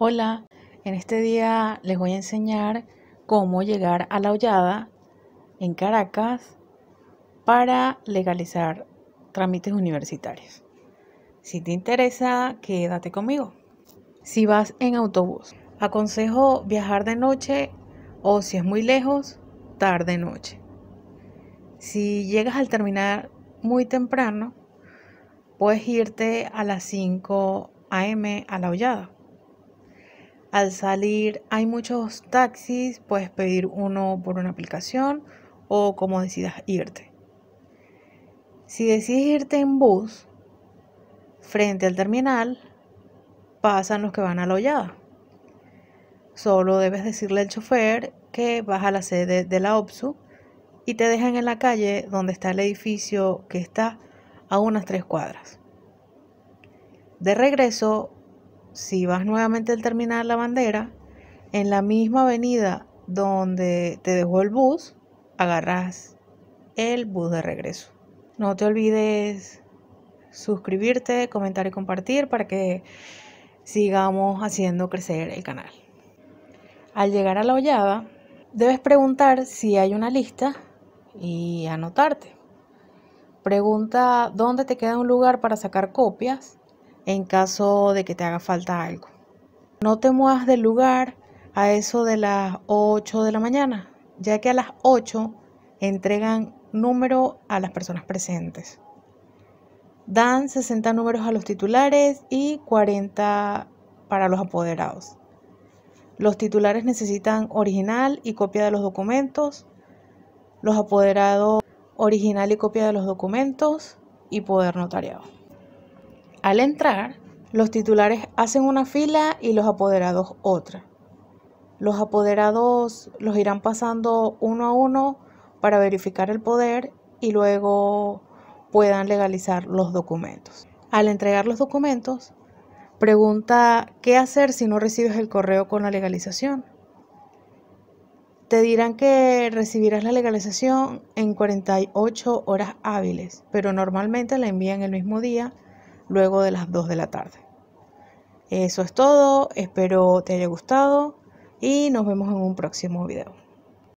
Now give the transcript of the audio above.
Hola, en este día les voy a enseñar cómo llegar a la hollada en Caracas para legalizar trámites universitarios. Si te interesa, quédate conmigo. Si vas en autobús, aconsejo viajar de noche o si es muy lejos, tarde noche. Si llegas al terminar muy temprano, puedes irte a las 5 a.m. a la hollada al salir hay muchos taxis, puedes pedir uno por una aplicación o como decidas irte. Si decides irte en bus, frente al terminal pasan los que van a la hollada. Solo debes decirle al chofer que vas a la sede de la OPSU y te dejan en la calle donde está el edificio que está a unas tres cuadras. De regreso si vas nuevamente al terminal La Bandera, en la misma avenida donde te dejó el bus, agarras el bus de regreso. No te olvides suscribirte, comentar y compartir para que sigamos haciendo crecer el canal. Al llegar a la hollada, debes preguntar si hay una lista y anotarte. Pregunta dónde te queda un lugar para sacar copias en caso de que te haga falta algo. No te muevas del lugar a eso de las 8 de la mañana, ya que a las 8 entregan número a las personas presentes. Dan 60 números a los titulares y 40 para los apoderados. Los titulares necesitan original y copia de los documentos. Los apoderados original y copia de los documentos y poder notariado. Al entrar, los titulares hacen una fila y los apoderados otra. Los apoderados los irán pasando uno a uno para verificar el poder y luego puedan legalizar los documentos. Al entregar los documentos, pregunta qué hacer si no recibes el correo con la legalización. Te dirán que recibirás la legalización en 48 horas hábiles, pero normalmente la envían el mismo día luego de las 2 de la tarde. Eso es todo, espero te haya gustado y nos vemos en un próximo video.